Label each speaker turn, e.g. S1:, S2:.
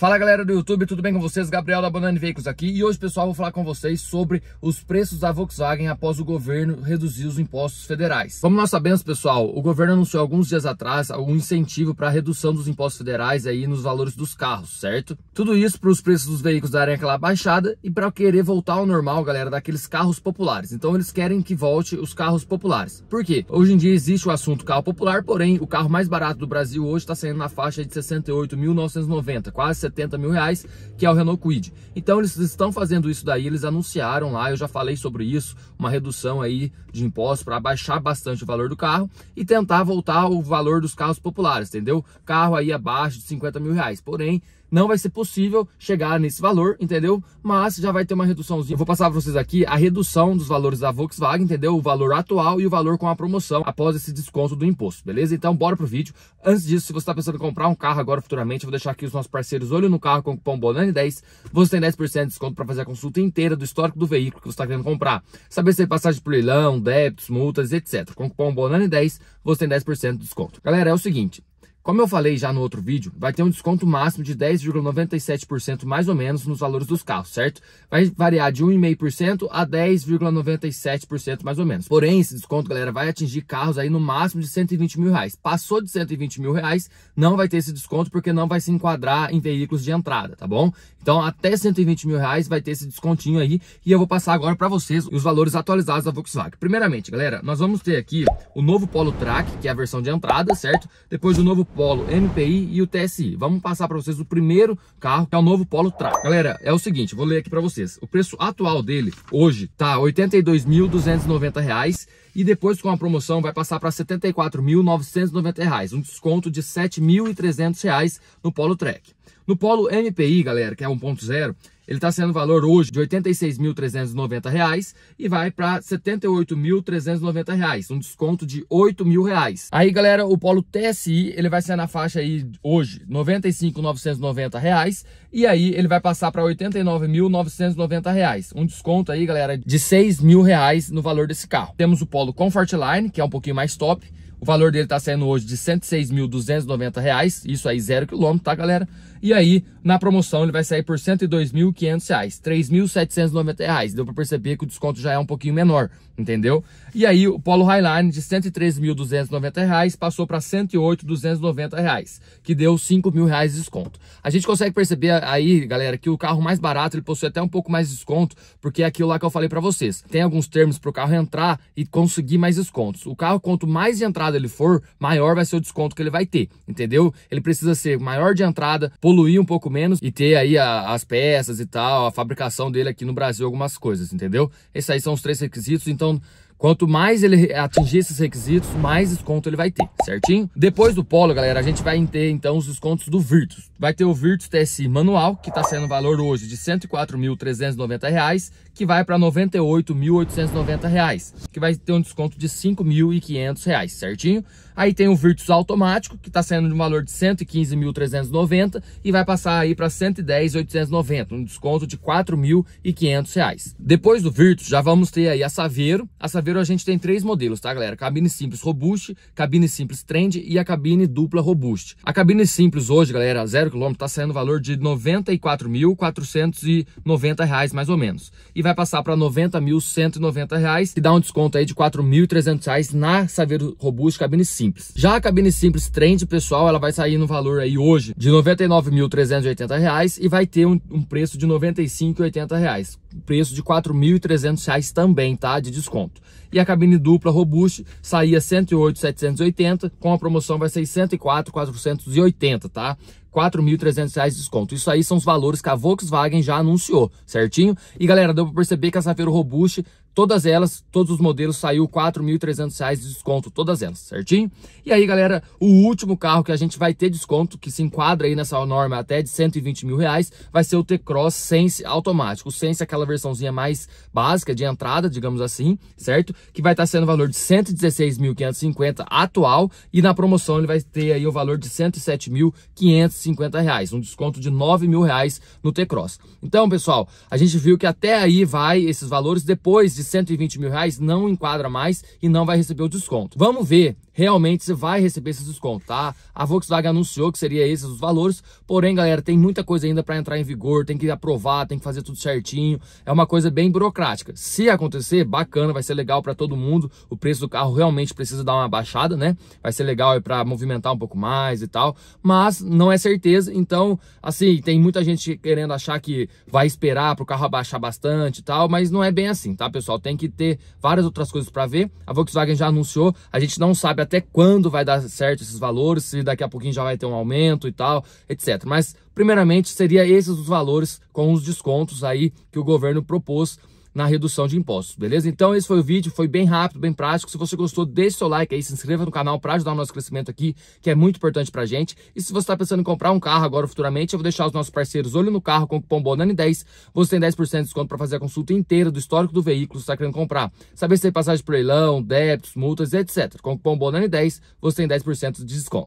S1: Fala galera do YouTube, tudo bem com vocês? Gabriel da Banana Veículos aqui e hoje pessoal vou falar com vocês sobre os preços da Volkswagen após o governo reduzir os impostos federais. Como nós sabemos pessoal, o governo anunciou alguns dias atrás algum incentivo para a redução dos impostos federais aí nos valores dos carros, certo? Tudo isso para os preços dos veículos darem aquela baixada e para querer voltar ao normal galera daqueles carros populares. Então eles querem que volte os carros populares. Por quê? Hoje em dia existe o assunto carro popular, porém o carro mais barato do Brasil hoje está saindo na faixa de 68.990, quase 70 mil reais, que é o Renault Quid. Então eles estão fazendo isso daí, eles anunciaram lá, eu já falei sobre isso, uma redução aí de impostos para baixar bastante o valor do carro e tentar voltar o valor dos carros populares, entendeu? Carro aí abaixo de 50 mil reais, porém não vai ser possível chegar nesse valor, entendeu? Mas já vai ter uma reduçãozinha. Eu vou passar para vocês aqui a redução dos valores da Volkswagen, entendeu? O valor atual e o valor com a promoção após esse desconto do imposto, beleza? Então bora pro vídeo. Antes disso, se você está pensando em comprar um carro agora futuramente, eu vou deixar aqui os nossos parceiros hoje olho no carro com o cupom BONANI10, você tem 10% de desconto para fazer a consulta inteira do histórico do veículo que você está querendo comprar. Saber se tem passagem por leilão, débitos, multas, etc. Com o cupom BONANI10, você tem 10% de desconto. Galera, é o seguinte, como eu falei já no outro vídeo, vai ter um desconto máximo de 10,97% mais ou menos nos valores dos carros, certo? Vai variar de 1,5% a 10,97% mais ou menos. Porém, esse desconto, galera, vai atingir carros aí no máximo de 120 mil reais. Passou de 120 mil reais, não vai ter esse desconto porque não vai se enquadrar em veículos de entrada, tá bom? Então, até 120 mil reais vai ter esse descontinho aí e eu vou passar agora para vocês os valores atualizados da Volkswagen. Primeiramente, galera, nós vamos ter aqui o novo Polo Track, que é a versão de entrada, certo? Depois o novo Polo MPI e o TSI. Vamos passar para vocês o primeiro carro, que é o novo Polo Track. Galera, é o seguinte, vou ler aqui para vocês. O preço atual dele hoje tá R$ 82.290 e depois com a promoção vai passar para R$ 74.990, um desconto de R$ 7.300 no Polo Track. No Polo MPI, galera, que é 1.0, ele está sendo valor hoje de R$ 86.390 e vai para R$ 78.390, um desconto de R$ 8.000. Aí, galera, o Polo TSI, ele vai ser na faixa aí hoje, R$ 95.990 e aí ele vai passar para R$ 89.990, um desconto aí, galera, de R$ 6.000 no valor desse carro. Temos o Polo Comfort Line, que é um pouquinho mais top, o valor dele está saindo hoje de R$ 106.290, isso aí zero quilômetro, tá galera? E aí, na promoção ele vai sair por R$ 102.500, R$ 3.790. Deu para perceber que o desconto já é um pouquinho menor, entendeu? E aí o Polo Highline de R$ 103.290 passou para R$ 108.290, que deu R$ 5.000 de desconto. A gente consegue perceber aí, galera, que o carro mais barato ele possui até um pouco mais de desconto, porque é aquilo lá que eu falei para vocês. Tem alguns termos para o carro entrar e conseguir mais descontos. O carro, quanto mais entrada ele for, maior vai ser o desconto que ele vai ter, entendeu? Ele precisa ser maior de entrada, poluir um pouco menos e ter aí a, as peças e tal, a fabricação dele aqui no Brasil, algumas coisas, entendeu? Esses aí são os três requisitos, então Quanto mais ele atingir esses requisitos, mais desconto ele vai ter, certinho? Depois do Polo, galera, a gente vai ter então os descontos do Virtus. Vai ter o Virtus TSI manual, que está sendo valor hoje de R$ 104.390, que vai para R$ 98.890, que vai ter um desconto de R$ 5.500, certinho? Aí tem o Virtus automático, que está saindo de um valor de 115.390 e vai passar aí para 110.890, um desconto de R$ 4.500. Depois do Virtus, já vamos ter aí a Saveiro. A Saveiro Saveiro a gente tem três modelos, tá, galera? Cabine simples Robust, cabine simples Trend e a cabine dupla Robust. A cabine simples hoje, galera, zero quilômetro, tá saindo o valor de R$ 94.490, mais ou menos. E vai passar para R$ 90.190, que dá um desconto aí de R$ 4.300 na Saveiro Robust cabine simples. Já a cabine simples Trend, pessoal, ela vai sair no valor aí hoje de R$ 99.380 e vai ter um, um preço de R$ 95,80. Preço de R$ 4.300 também, tá? De desconto e a cabine dupla Robust saía 108,780, com a promoção vai ser 104,480, tá? 4.300 reais de desconto. Isso aí são os valores que a Volkswagen já anunciou, certinho? E galera, deu para perceber que a Safero é Robust, todas elas, todos os modelos saiu 4.300 reais de desconto, todas elas, certinho? E aí galera, o último carro que a gente vai ter desconto, que se enquadra aí nessa norma até de 120 mil reais, vai ser o T-Cross Sense automático. O Sense é aquela versãozinha mais básica, de entrada, digamos assim, certo? Que vai estar tá sendo o valor de 116.550 atual e na promoção ele vai ter aí o valor de 107.500 50 reais, um desconto de 9 mil reais no T-Cross. Então, pessoal, a gente viu que até aí vai esses valores, depois de 120 mil reais não enquadra mais e não vai receber o desconto. Vamos ver realmente você vai receber esses descontos, tá? A Volkswagen anunciou que seria esses os valores, porém, galera, tem muita coisa ainda para entrar em vigor, tem que aprovar, tem que fazer tudo certinho, é uma coisa bem burocrática. Se acontecer, bacana, vai ser legal para todo mundo, o preço do carro realmente precisa dar uma baixada, né? Vai ser legal para movimentar um pouco mais e tal, mas não é certeza, então, assim, tem muita gente querendo achar que vai esperar para o carro abaixar bastante e tal, mas não é bem assim, tá, pessoal? Tem que ter várias outras coisas para ver, a Volkswagen já anunciou, a gente não sabe sabe até quando vai dar certo esses valores, se daqui a pouquinho já vai ter um aumento e tal, etc. Mas, primeiramente, seria esses os valores com os descontos aí que o governo propôs na redução de impostos, beleza? Então esse foi o vídeo, foi bem rápido, bem prático. Se você gostou, deixe seu like aí, se inscreva no canal para ajudar o nosso crescimento aqui, que é muito importante pra gente. E se você está pensando em comprar um carro agora futuramente, eu vou deixar os nossos parceiros Olho no Carro com o cupom BONANI10. Você tem 10% de desconto para fazer a consulta inteira do histórico do veículo que você está querendo comprar. Saber se tem passagem por leilão, débitos, multas, etc. Com o cupom BONANI10, você tem 10% de desconto.